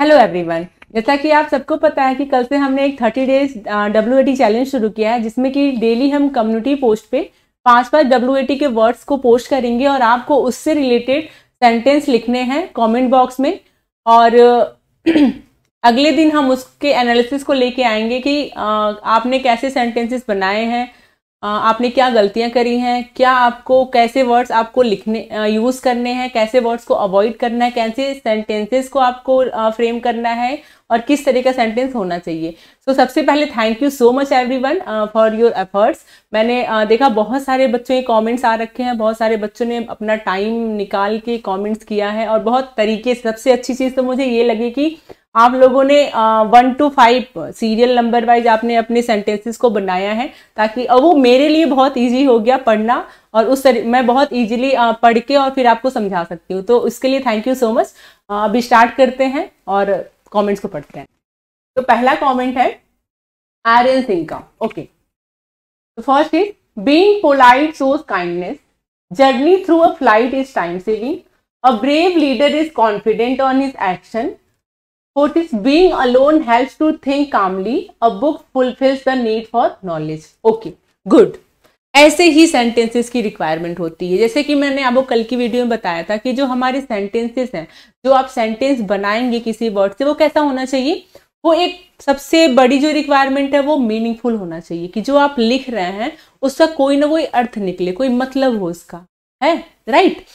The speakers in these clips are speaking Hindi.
हेलो एवरीवन जैसा कि आप सबको पता है कि कल से हमने एक थर्टी डेज डब्ल्यू चैलेंज शुरू किया है जिसमें कि डेली हम कम्युनिटी पोस्ट पे पांच पांच डब्ल्यू के वर्ड्स को पोस्ट करेंगे और आपको उससे रिलेटेड सेंटेंस लिखने हैं कमेंट बॉक्स में और अगले दिन हम उसके एनालिसिस को लेके आएंगे कि आपने कैसे सेंटेंसेस बनाए हैं आपने क्या गलतियां करी हैं क्या आपको कैसे वर्ड्स आपको लिखने यूज़ करने हैं कैसे वर्ड्स को अवॉइड करना है कैसे सेंटेंसेस को आपको फ्रेम करना है और किस तरह का सेंटेंस होना चाहिए सो so, सबसे पहले thank you so much everyone for your efforts मैंने uh, देखा बहुत सारे बच्चों के कमेंट्स आ रखे हैं बहुत सारे बच्चों ने अपना टाइम निकाल के कमेंट्स किया है और बहुत तरीके सबसे अच्छी चीज़ तो मुझे ये लगी कि आप लोगों ने one two five serial number wise आपने अपने सेंटेंसेस को बनाया है ताकि अब वो मेरे लिए बहुत इजी हो गया पढ़ना और उस तरह मैं बहुत इजीली पढ़ के और फिर आपको समझा सकती हूँ तो उसके लिए थैंक यू सो मच अभी स्टार्ट करते हैं और कमेंट्स को पढ़ते हैं तो पहला कमेंट है आर्यन सिंह का okay first is being polite shows kindness journey through a flight is time saving a brave leader is confident on his action fourth is being alone help to think calmly a book fulfils the need for knowledge okay good ऐसे ही सेंटेंसेस की रिक्वायरमेंट होती है जैसे कि मैंने आपको कल की वीडियो में बताया था कि जो हमारे सेंटेंसेस हैं जो आप सेंटेंस बनाएंगे किसी वर्ड से वो कैसा होना चाहिए वो एक सबसे बड़ी जो रिक्वायरमेंट है वो मीनिंगफुल होना चाहिए कि जो आप लिख रहे हैं उसका कोई ना कोई अर्थ निकले कोई मतलब हो उसका है राइट right?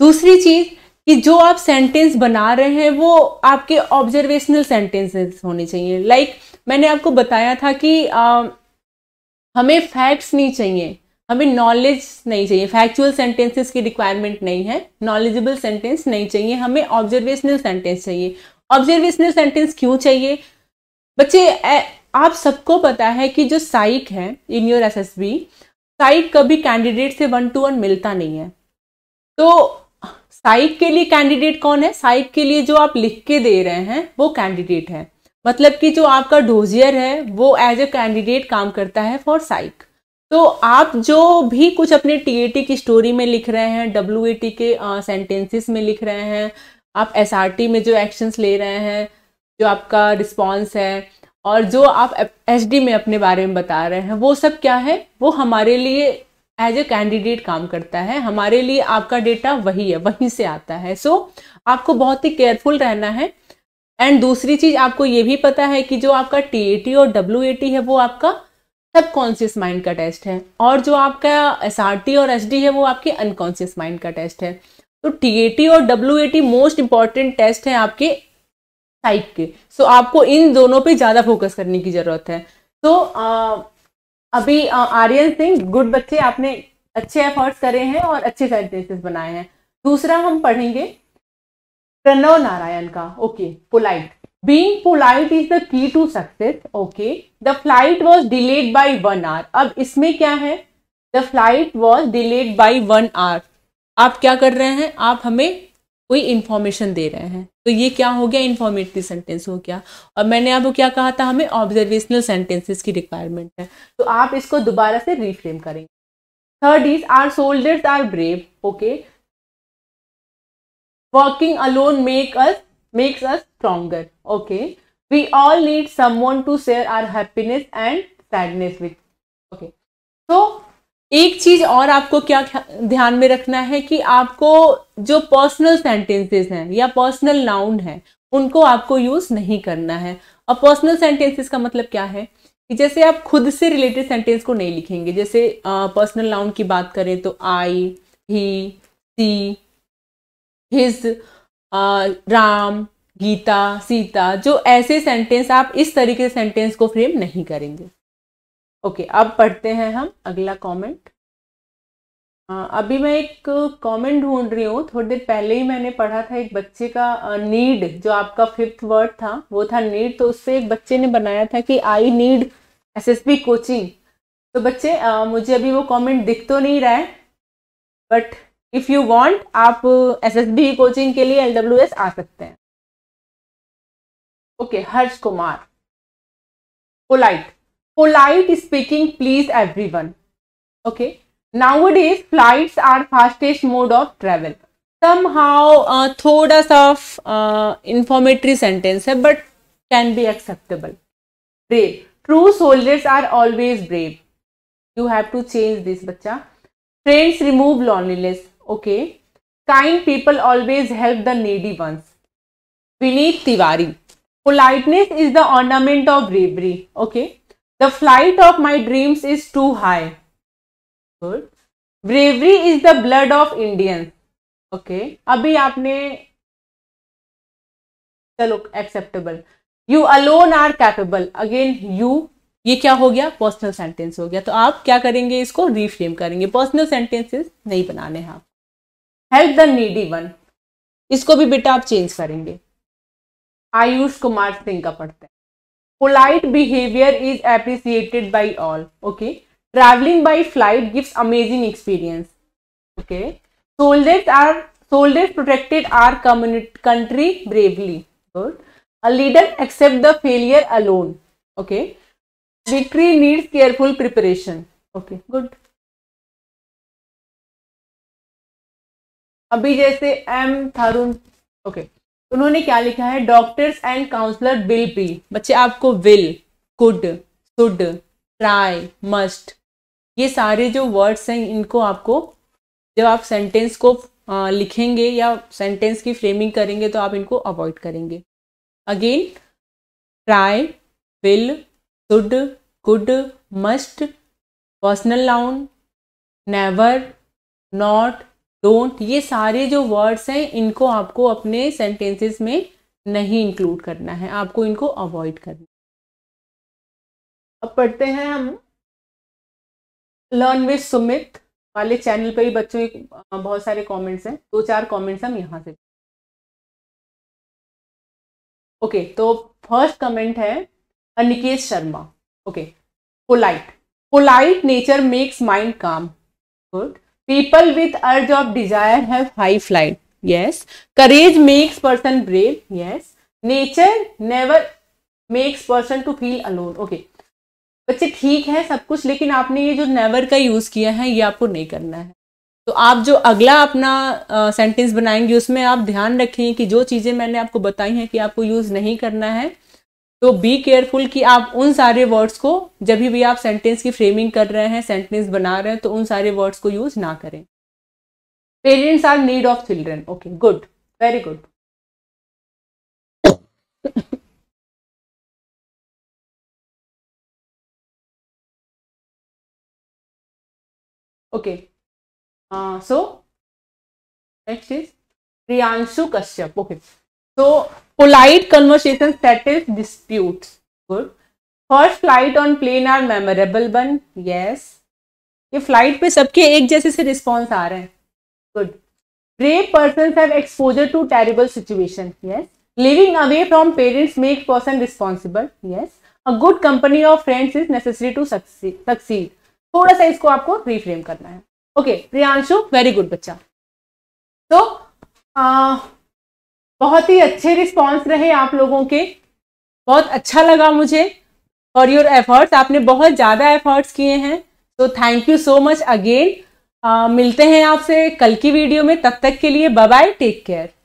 दूसरी चीज कि जो आप सेंटेंस बना रहे हैं वो आपके ऑब्जर्वेशनल सेंटेंसेस होने चाहिए लाइक like, मैंने आपको बताया था कि आ, हमें फैक्ट्स नहीं चाहिए हमें नॉलेज नहीं चाहिए फैक्चुअल सेंटेंसेस की रिक्वायरमेंट नहीं है नॉलेजेबल सेंटेंस नहीं चाहिए हमें ऑब्जर्वेशनल सेंटेंस चाहिए ऑब्जर्वेशनल सेंटेंस क्यों चाहिए बच्चे आप सबको पता है कि जो साइक है in your S S B साइक कभी कैंडिडेट से वन टू वन मिलता नहीं है तो साइट के लिए कैंडिडेट कौन है साइट के लिए जो आप लिख के दे रहे हैं वो कैंडिडेट है मतलब कि जो आपका डोजियर है वो एज ए कैंडिडेट काम करता है फॉर साइक तो आप जो भी कुछ अपने टीएटी की स्टोरी में लिख रहे हैं डब्ल्यू के सेंटेंसेस में लिख रहे हैं आप एस में जो एक्शंस ले रहे हैं जो आपका रिस्पॉन्स है और जो आप एच में अपने बारे में बता रहे हैं वो सब क्या है वो हमारे लिए एज ए कैंडिडेट काम करता है हमारे लिए आपका डेटा वही है वहीं से आता है सो so, आपको बहुत ही केयरफुल रहना है एंड दूसरी चीज आपको ये भी पता है कि जो आपका टी और डब्ल्यू है वो आपका सब कॉन्शियस माइंड का टेस्ट है और जो आपका एस और एस है वो आपके अनकॉन्सियस माइंड का टेस्ट है तो टी और डब्ल्यू मोस्ट इंपॉर्टेंट टेस्ट है आपके साइक के सो so, आपको इन दोनों पे ज़्यादा फोकस करने की ज़रूरत है तो so, अभी आर्यन सिंह गुड बच्चे आपने अच्छे एफर्ट्स करे हैं और अच्छे सेंटेंसेस बनाए हैं दूसरा हम पढ़ेंगे प्रणव नारायण का okay polite being polite is the key to success okay the flight was delayed by one hour अब इसमें क्या है the flight was delayed by one hour आप क्या कर रहे हैं आप हमें कोई इन्फॉर्मेशन दे रहे हैं तो ये क्या हो गया इन्फॉर्मेटिव सेंटेंस हो गया और मैंने आपको क्या कहा था हमें ऑब्जर्वेशनल सेंटेंसेस की रिक्वायरमेंट है तो आप इसको दोबारा से रिफ्रेम करेंगे third is our soldiers are brave okay working alone make us makes us stronger okay we all need someone share our happiness and sadness with okay so एक चीज और आपको क्या ध्यान में रखना है कि आपको जो पर्सनल सेंटेंसेस हैं या पर्सनल नाउन है उनको आपको यूज नहीं करना है और पर्सनल सेंटेंसेस का मतलब क्या है कि जैसे आप खुद से रिलेटेड सेंटेंस को नहीं लिखेंगे जैसे पर्सनल नाउन की बात करें तो I he she his Ram Geeta Sita जो ऐसे सेंटेंस आप इस तरीके से सेंटेंस को फ्रेम नहीं करेंगे ओके अब पढ़ते हैं हम अगला कमेंट अभी मैं एक कमेंट ढूंढ रही हूँ थोड़ी देर पहले ही मैंने पढ़ा था एक बच्चे का नीड जो आपका फिफ्थ वर्ड था वो था नीड तो उससे एक बच्चे ने बनाया था कि आई नीड बी कोचिंग तो बच्चे आ, मुझे अभी वो कमेंट दिख तो नहीं रहा है बट इफ़ यू वांट आप एसएसबी कोचिंग के लिए एलडब्ल्यूएस आ सकते हैं okay Harsh Kumar polite polite speaking please everyone okay nowadays flights are fastest mode of travel somehow uh, thoda of uh, informatory sentence but can be acceptable brave true soldiers are always brave you have to change this bacha friends remove loneliness okay kind people always help the needy ones vineet tiwari politeness is the ornament of bravery okay The flight of my dreams is too high. Good. Bravery is the blood of Indians. Okay okay. अभी आपने चलो acceptable you alone are capable again you ये क्या हो गया पर्सनल सेंटेंस हो गया तो आप क्या करेंगे इसको रीफ्रेम करेंगे पर्सनल सेंटेंसेस नहीं बनाने हैं आप हेल्प द नीडी वन इसको भी बेटा आप चेंज करेंगे आयुष कुमार सिंह का पढ़ते हैं polite behaviour is appreciated by all okay travelling by flight gives amazing experience okay soldiers are soldiers protected our community country bravely good a leader accept the failure alone okay victory needs careful preparation okay good अभी जैसे एम थारून ओके okay. उन्होंने क्या लिखा है doctors and counsellor will be बच्चे आपको will could should try must ये सारे जो वर्ड्स हैं इनको आपको जब आप सेंटेंस को लिखेंगे या सेंटेंस की फ्रेमिंग करेंगे तो आप इनको अवॉइड करेंगे again try will should could must personal noun never not don't ये सारे जो वर्ड्स हैं इनको आपको अपने सेंटेंसेस में नहीं इंक्लूड करना है आपको इनको अवॉइड करना है अब पढ़ते हैं हम लर्न विद सुमित वाले चैनल पर ही बच्चों के बहुत सारे कमेंट्स हैं दो चार कमेंट्स हम यहाँ से ओके okay, तो फर्स्ट कमेंट है Anikesh Sharma okay polite polite nature makes mind calm good people with urge of desire have high flight yes courage makes person brave yes nature never makes person to feel alone okay बच्चे ठीक है सब कुछ लेकिन आपने ये जो नेवर का यूज किया है ये आपको नहीं करना है तो आप जो अगला अपना सेंटेंस बनाएंगे उसमें आप ध्यान रखें कि जो चीजें मैंने आपको बताई हैं कि आपको यूज नहीं करना है तो बी केयरफुल कि आप उन सारे वर्ड्स को जब भी आप सेंटेंस की फ्रेमिंग कर रहे हैं सेंटेंस बना रहे हैं तो उन सारे वर्ड्स को यूज ना करें parents are need of children okay good very good okay so next is Priyanshu Kashyap okay तो polite conversation set is dispute good first flight on plane are memorable one yes ये फ्लाइट पे सबके एक जैसे से रिस्पॉन्स आ रहे हैं good brave person have exposure to terrible situation yes living away from parents make person responsible yes a good company of friends is necessary to succeed थोड़ा सा इसको आपको रिफ्रेम करना है okay okay, Priyanshu very good बच्चा तो बहुत ही अच्छे रिस्पॉन्स रहे आप लोगों के बहुत अच्छा लगा मुझे फॉर योर एफर्ट्स आपने बहुत ज़्यादा एफर्ट्स किए हैं तो thank you so much again मिलते हैं आपसे कल की वीडियो में तब तक के लिए बाय टेक केयर